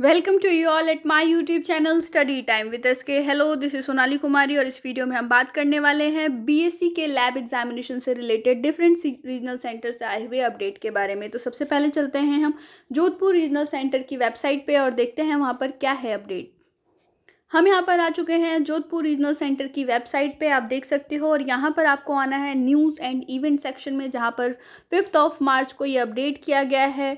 welcome to you all at my YouTube channel study time with S K hello this is Sonali Kumari और इस video में हम बात करने वाले हैं बीएससी e के लैब एग्जामिनेशन से रिलेटेड डिफरेंट रीजनल सेंटर से आए हुए अपडेट के बारे में तो सबसे पहले चलते हैं हम जोधपुर रीजनल सेंटर की वेबसाइट पे और देखते हैं वहाँ पर क्या है अपडेट हम यहाँ पर आ चुके हैं जोधपुर रीजनल सेंटर की वेबसाइट पे आप देख सकते हो और यहाँ पर आपको आना है न्यूज़ एंड इवेंट सेक्शन में जहाँ पर फिफ्थ ऑफ मार्च को ये अपडेट किया गया है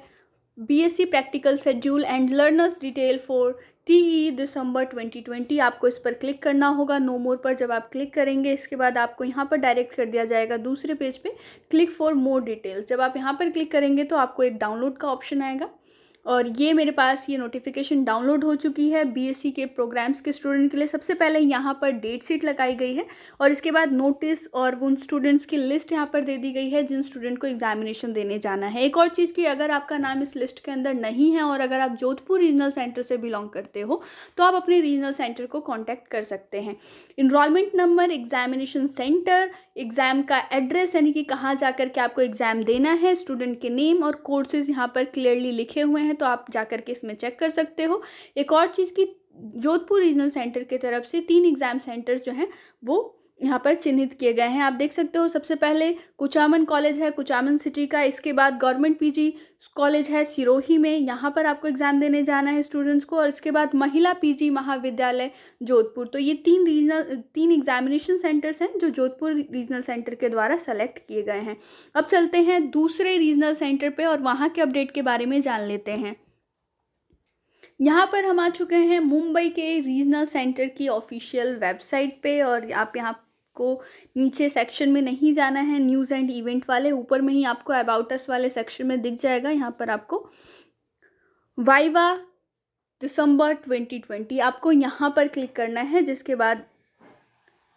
BSc practical schedule and learners detail for TE December 2020 आपको इस पर क्लिक करना होगा नो मोर पर जब आप क्लिक करेंगे इसके बाद आपको यहाँ पर डायरेक्ट कर दिया जाएगा दूसरे पेज पे क्लिक फॉर मोर डिटेल्स जब आप यहाँ पर क्लिक करेंगे तो आपको एक डाउनलोड का ऑप्शन आएगा और ये मेरे पास ये नोटिफिकेशन डाउनलोड हो चुकी है बीएससी के प्रोग्राम्स के स्टूडेंट के लिए सबसे पहले यहाँ पर डेट सीट लगाई गई है और इसके बाद नोटिस और उन स्टूडेंट्स की लिस्ट यहाँ पर दे दी गई है जिन स्टूडेंट को एग्जामिनेशन देने जाना है एक और चीज़ की अगर आपका नाम इस लिस्ट के अंदर नहीं है और अगर आप जोधपुर रीजनल सेंटर से बिलोंग करते हो तो आप अपने रीजनल सेंटर को कॉन्टैक्ट कर सकते हैं enrolment number examination centre exam का एड्रेस यानी कि कहाँ जा के आपको एग्ज़ाम देना है स्टूडेंट के नेम और कोर्सेज यहाँ पर क्लियरली लिखे हुए हैं तो आप जा के इसमें चेक कर सकते हो एक और चीज़ की जोधपुर रीजनल सेंटर की तरफ से तीन एग्ज़ाम सेंटर जो हैं वो यहाँ पर चिन्हित किए गए हैं आप देख सकते हो सबसे पहले कुचामन कॉलेज है कुचामन सिटी का इसके बाद गवर्नमेंट पीजी कॉलेज है सिरोही में यहाँ पर आपको एग्ज़ाम देने जाना है स्टूडेंट्स को और इसके बाद महिला पीजी महाविद्यालय जोधपुर तो ये तीन रीजनल तीन एग्जामिनेशन सेंटर्स हैं जो जोधपुर रीजनल सेंटर के द्वारा सेलेक्ट किए गए हैं अब चलते हैं दूसरे रीजनल सेंटर पर और वहाँ के अपडेट के बारे में जान लेते हैं यहाँ पर हम आ चुके हैं मुंबई के रीजनल सेंटर की ऑफिशियल वेबसाइट पे और आप यहाँ आपको नीचे सेक्शन में नहीं जाना है न्यूज़ एंड इवेंट वाले ऊपर में ही आपको अबाउट अस वाले सेक्शन में दिख जाएगा यहाँ पर आपको वाइवा दिसंबर 2020 आपको यहाँ पर क्लिक करना है जिसके बाद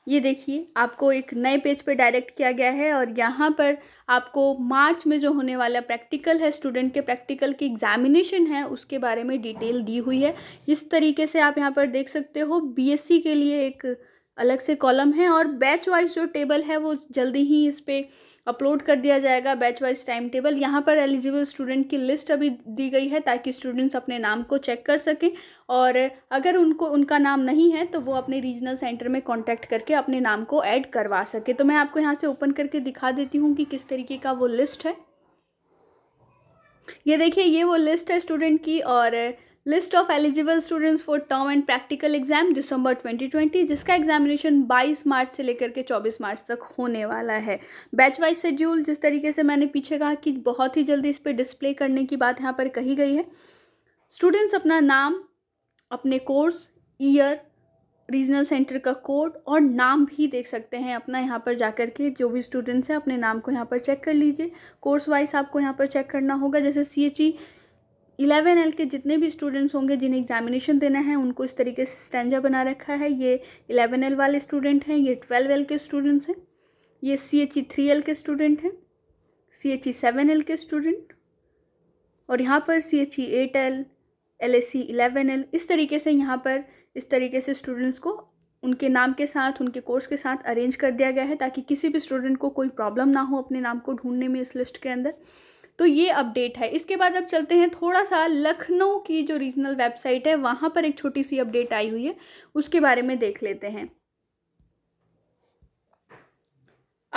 ये देखिए आपको एक नए पेज पर डायरेक्ट किया गया है और यहाँ पर आपको मार्च में जो होने वाला प्रैक्टिकल है स्टूडेंट के प्रैक्टिकल की एग्जामिनेशन है उसके बारे में डिटेल दी हुई है इस तरीके से आप यहाँ पर देख सकते हो बीएससी के लिए एक अलग से कॉलम है और बैच वाइज जो टेबल है वो जल्दी ही इस पर अपलोड कर दिया जाएगा बैच वाइज टाइम टेबल यहाँ पर एलिजिबल स्टूडेंट की लिस्ट अभी दी गई है ताकि स्टूडेंट्स अपने नाम को चेक कर सकें और अगर उनको उनका नाम नहीं है तो वो अपने रीजनल सेंटर में कांटेक्ट करके अपने नाम को ऐड करवा सके तो मैं आपको यहाँ से ओपन करके दिखा देती हूँ कि किस तरीके का वो लिस्ट है ये देखिए ये वो लिस्ट है स्टूडेंट की और list of eligible students for term end practical exam December 2020 जिसका एग्जामिनेशन 22 मार्च से लेकर के 24 मार्च तक होने वाला है बैच वाइज शेड्यूल जिस तरीके से मैंने पीछे कहा कि बहुत ही जल्दी इस पर डिस्प्ले करने की बात यहाँ पर कही गई है स्टूडेंट्स अपना नाम अपने कोर्स ईयर रीजनल सेंटर का कोड और नाम भी देख सकते हैं अपना यहाँ पर जाकर के जो भी स्टूडेंट्स हैं अपने नाम को यहाँ पर चेक कर लीजिए कोर्स वाइज आपको यहाँ पर चेक करना होगा जैसे C H E eleven L के जितने भी स्टूडेंट्स होंगे जिन्हें एग्जामिनेशन देना है उनको इस तरीके से स्टैंडा बना रखा है ये इलेवन एल वाले स्टूडेंट हैं ये ट्वेल्व एल के स्टूडेंट्स हैं ये C H E three L के स्टूडेंट हैं C H E seven L के स्टूडेंट और यहाँ पर C H E eight L L S C eleven L इस तरीके से यहाँ पर इस तरीके से स्टूडेंट्स को उनके नाम के साथ उनके कोर्स के साथ अरेंज कर दिया गया है ताकि किसी भी स्टूडेंट को कोई प्रॉब्लम ना हो अपने नाम को ढूंढने में इस लिस्ट के अंदर तो ये अपडेट है इसके बाद अब चलते हैं थोड़ा सा लखनऊ की जो रीजनल वेबसाइट है वहाँ पर एक छोटी सी अपडेट आई हुई है उसके बारे में देख लेते हैं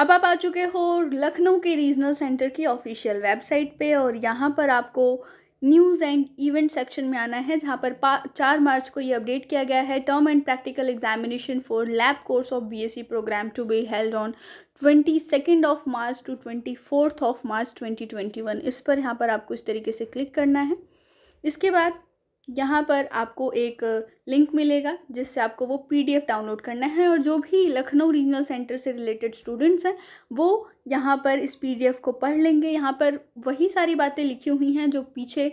अब आप आ चुके हो लखनऊ के रीजनल सेंटर की ऑफिशियल वेबसाइट पे और यहाँ पर आपको न्यूज़ एंड इवेंट सेक्शन में आना है जहाँ पर चार मार्च को ये अपडेट किया गया है term end practical examination for lab course of BSc e programme to be held on twenty second of March to twenty fourth of March twenty twenty one इस पर यहाँ पर आपको इस तरीके से क्लिक करना है इसके बाद यहाँ पर आपको एक लिंक मिलेगा जिससे आपको वो पीडीएफ डाउनलोड करना है और जो भी लखनऊ रीजनल सेंटर से रिलेटेड स्टूडेंट्स हैं वो यहाँ पर इस पीडीएफ को पढ़ लेंगे यहाँ पर वही सारी बातें लिखी हुई हैं जो पीछे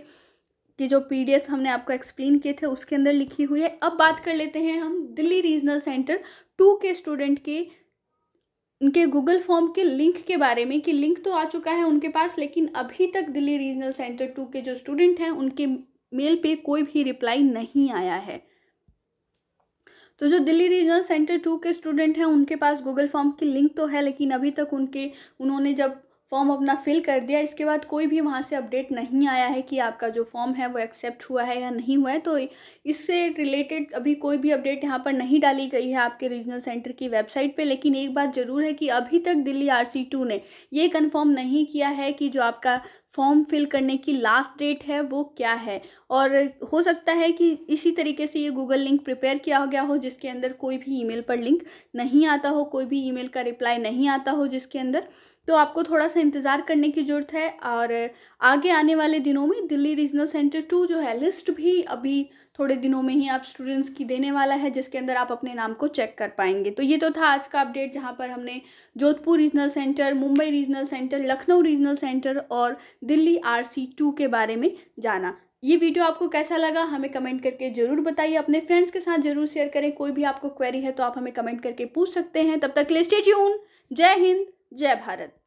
की जो पी हमने आपको एक्सप्लेन किए थे उसके अंदर लिखी हुई है अब बात कर लेते हैं हम दिल्ली रीजनल सेंटर टू के स्टूडेंट के उनके गूगल फॉर्म के लिंक के बारे में कि लिंक तो आ चुका है उनके पास लेकिन अभी तक दिल्ली रीजनल सेंटर टू के जो स्टूडेंट हैं उनके मेल पे कोई भी रिप्लाई नहीं आया है तो जो दिल्ली रीजनल सेंटर टू के स्टूडेंट हैं उनके पास गूगल फॉर्म की लिंक तो है लेकिन अभी तक उनके उन्होंने जब फॉर्म अपना फिल कर दिया इसके बाद कोई भी वहाँ से अपडेट नहीं आया है कि आपका जो फॉर्म है वो एक्सेप्ट हुआ है या नहीं हुआ है तो इससे रिलेटेड अभी कोई भी अपडेट यहाँ पर नहीं डाली गई है आपके रीजनल सेंटर की वेबसाइट पे लेकिन एक बात ज़रूर है कि अभी तक दिल्ली आर सी टू ने ये कंफर्म नहीं किया है कि जो आपका फॉर्म फिल करने की लास्ट डेट है वो क्या है और हो सकता है कि इसी तरीके से ये गूगल लिंक प्रिपेयर किया गया हो जिसके अंदर कोई भी ईमेल पर लिंक नहीं आता हो कोई भी ईमेल का रिप्लाई नहीं आता हो जिसके अंदर तो आपको थोड़ा सा इंतज़ार करने की ज़रूरत है और आगे आने वाले दिनों में दिल्ली रीजनल सेंटर टू जो है लिस्ट भी अभी थोड़े दिनों में ही आप स्टूडेंट्स की देने वाला है जिसके अंदर आप अपने नाम को चेक कर पाएंगे तो ये तो था आज का अपडेट जहाँ पर हमने Jodhpur regional centre Mumbai regional centre Lucknow regional centre और दिल्ली आर टू के बारे में जाना ये वीडियो आपको कैसा लगा हमें कमेंट करके ज़रूर बताइए अपने फ्रेंड्स के साथ जरूर शेयर करें कोई भी आपको क्वेरी है तो आप हमें कमेंट करके पूछ सकते हैं तब तक ले स्टे ट्यून जय हिंद जय भारत